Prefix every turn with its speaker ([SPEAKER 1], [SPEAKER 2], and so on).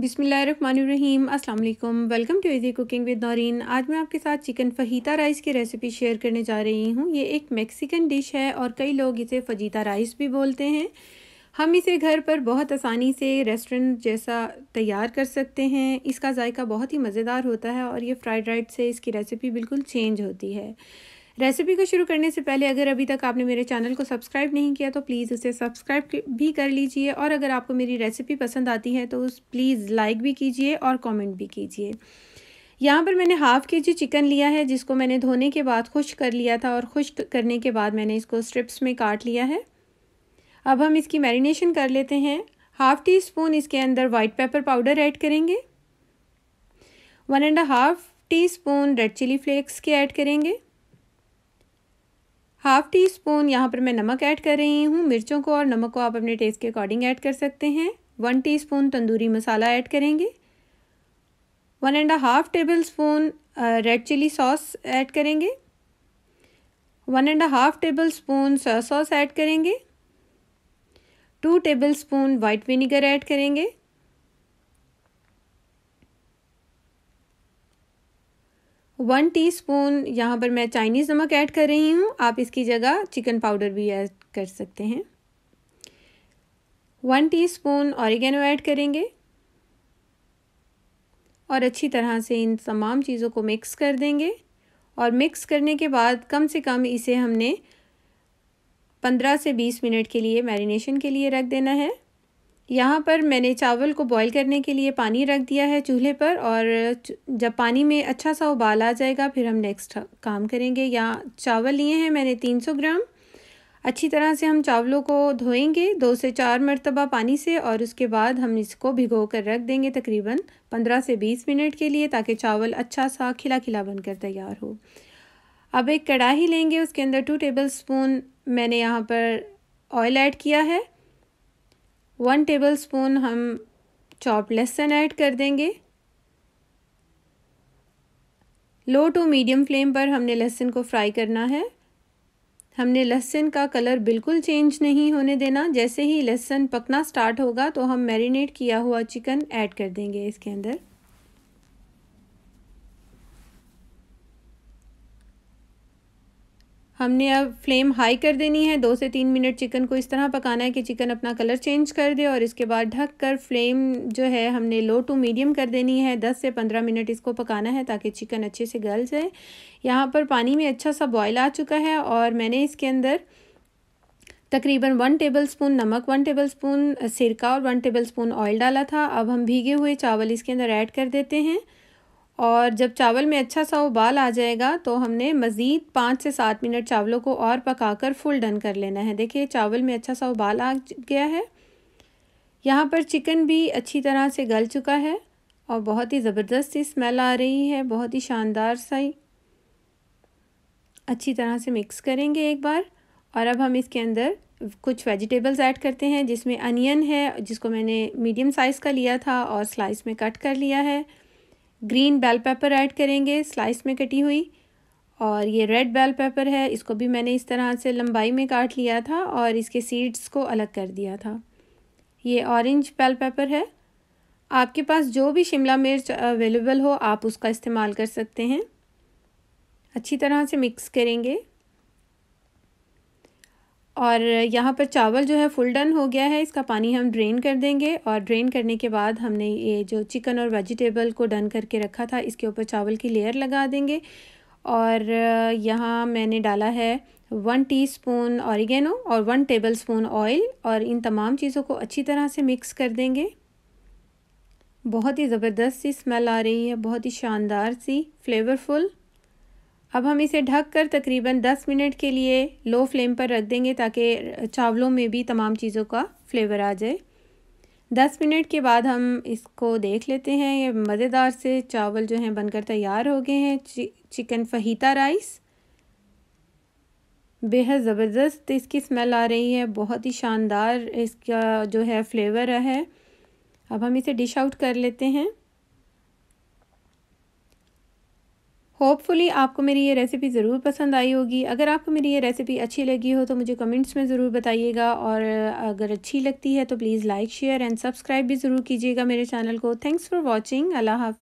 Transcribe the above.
[SPEAKER 1] बिसमीम अस्सलाम welcome to easy cooking with Naureen आज मैं आपके साथ चिकन फहीता राइस की रेसिपी शेयर करने जा रही हूँ ये एक मेक्सिकन डिश है और कई लोग इसे फजीता राइस भी बोलते हैं हम इसे घर पर बहुत आसानी से रेस्टोरेंट जैसा तैयार कर सकते हैं इसका जायका बहुत ही मज़ेदार होता है और ये फ्राइड राइस से इसकी रेसिपी बिल्कुल चेंज होती है रेसिपी को शुरू करने से पहले अगर अभी तक आपने मेरे चैनल को सब्सक्राइब नहीं किया तो प्लीज़ उसे सब्सक्राइब भी कर लीजिए और अगर आपको मेरी रेसिपी पसंद आती है तो उस प्लीज़ लाइक भी कीजिए और कमेंट भी कीजिए यहाँ पर मैंने हाफ़ के जी चिकन लिया है जिसको मैंने धोने के बाद खुश कर लिया था और ख़ुश करने के बाद मैंने इसको स्ट्रिप्स में काट लिया है अब हम इसकी मैरिनेशन कर लेते हैं हाफ़ टी स्पून इसके अंदर वाइट पेपर पाउडर ऐड करेंगे one and half teaspoon red chilli flakes के ऐड करेंगे हाफ़ टी स्पून यहाँ पर मैं नमक ऐड कर रही हूँ मिर्चों को और नमक को आप अपने टेस्ट के अकॉर्डिंग ऐड कर सकते हैं one teaspoon tandoori masala add करेंगे one and half tablespoon red chilli sauce add करेंगे one and half tablespoon soya sauce add करेंगे two tablespoon white vinegar add करेंगे वन टीस्पून यहाँ पर मैं चाइनीज़ नमक ऐड कर रही हूँ आप इसकी जगह चिकन पाउडर भी ऐड कर सकते हैं वन टीस्पून स्पून ऐड करेंगे और अच्छी तरह से इन तमाम चीज़ों को मिक्स कर देंगे और मिक्स करने के बाद कम से कम इसे हमने पंद्रह से बीस मिनट के लिए मैरिनेशन के लिए रख देना है यहाँ पर मैंने चावल को बॉईल करने के लिए पानी रख दिया है चूल्हे पर और जब पानी में अच्छा सा उबाल आ जाएगा फिर हम नेक्स्ट काम करेंगे यहाँ चावल लिए हैं मैंने तीन सौ ग्राम अच्छी तरह से हम चावलों को धोएंगे दो से चार मरतबा पानी से और उसके बाद हम इसको भिगो कर रख देंगे तकरीबन पंद्रह से बीस मिनट के लिए ताकि चावल अच्छा सा खिला खिला बनकर तैयार हो अब एक कढ़ाही लेंगे उसके अंदर टू टेबल स्पून मैंने यहाँ पर ऑयल ऐड किया है वन टेबल स्पून हम चॉप लहसन ऐड कर देंगे लो टू मीडियम फ्लेम पर हमने लहसुन को फ्राई करना है हमने लहसुन का कलर बिल्कुल चेंज नहीं होने देना जैसे ही लहसुन पकना स्टार्ट होगा तो हम मैरिनेट किया हुआ चिकन ऐड कर देंगे इसके अंदर हमने अब फ्लेम हाई कर देनी है दो से तीन मिनट चिकन को इस तरह पकाना है कि चिकन अपना कलर चेंज कर दे और इसके बाद ढक कर फ्लेम जो है हमने लो टू मीडियम कर देनी है दस से पंद्रह मिनट इसको पकाना है ताकि चिकन अच्छे से गल जाए यहाँ पर पानी में अच्छा सा बॉयल आ चुका है और मैंने इसके अंदर तकरीबन वन टेबलस्पून नमक वन टेबलस्पून सिरका और वन टेबलस्पून ऑयल डाला था अब हम भीगे हुए चावल इसके अंदर ऐड कर देते हैं और जब चावल में अच्छा सा उबाल आ जाएगा तो हमने मज़ीद पाँच से सात मिनट चावलों को और पकाकर फुल डन कर लेना है देखिए चावल में अच्छा सा उबाल आ गया है यहाँ पर चिकन भी अच्छी तरह से गल चुका है और बहुत ही ज़बरदस्त सी स्मेल आ रही है बहुत ही शानदार सा अच्छी तरह से मिक्स करेंगे एक बार और अब हम इसके अंदर कुछ वेजिटेबल्स ऐड करते हैं जिसमें अनियन है जिसको मैंने मीडियम साइज़ का लिया था और स्लाइस में कट कर लिया है ग्रीन बेल पेपर ऐड करेंगे स्लाइस में कटी हुई और ये रेड बेल पेपर है इसको भी मैंने इस तरह से लंबाई में काट लिया था और इसके सीड्स को अलग कर दिया था ये ऑरेंज बेल पेपर है आपके पास जो भी शिमला मिर्च अवेलेबल हो आप उसका इस्तेमाल कर सकते हैं अच्छी तरह से मिक्स करेंगे और यहाँ पर चावल जो है फुल डन हो गया है इसका पानी हम ड्रेन कर देंगे और ड्रेन करने के बाद हमने ये जो चिकन और वेजिटेबल को डन करके रखा था इसके ऊपर चावल की लेयर लगा देंगे और यहाँ मैंने डाला है वन टीस्पून स्पून और वन टेबलस्पून ऑयल और इन तमाम चीज़ों को अच्छी तरह से मिक्स कर देंगे बहुत ही ज़बरदस्त सी स्मेल आ रही है बहुत ही शानदार सी फ्लेवरफुल अब हम इसे ढक कर तकरीबन 10 मिनट के लिए लो फ्लेम पर रख देंगे ताकि चावलों में भी तमाम चीज़ों का फ्लेवर आ जाए 10 मिनट के बाद हम इसको देख लेते हैं ये मज़ेदार से चावल जो हैं बनकर तैयार हो गए हैं चि, चिकन फहीता राइस बेहद ज़बरदस्त इसकी स्मेल आ रही है बहुत ही शानदार इसका जो है फ्लेवर है अब हम इसे डिश आउट कर लेते हैं होपफुली आपको मेरी ये रेसिपी ज़रूर पसंद आई होगी अगर आपको मेरी ये रेसिपी अच्छी लगी हो तो मुझे कमेंट्स में ज़रूर बताइएगा और अगर अच्छी लगती है तो please like share and subscribe भी ज़रूर कीजिएगा मेरे चैनल को थैंक्स फॉर वॉचिंग अल्लाह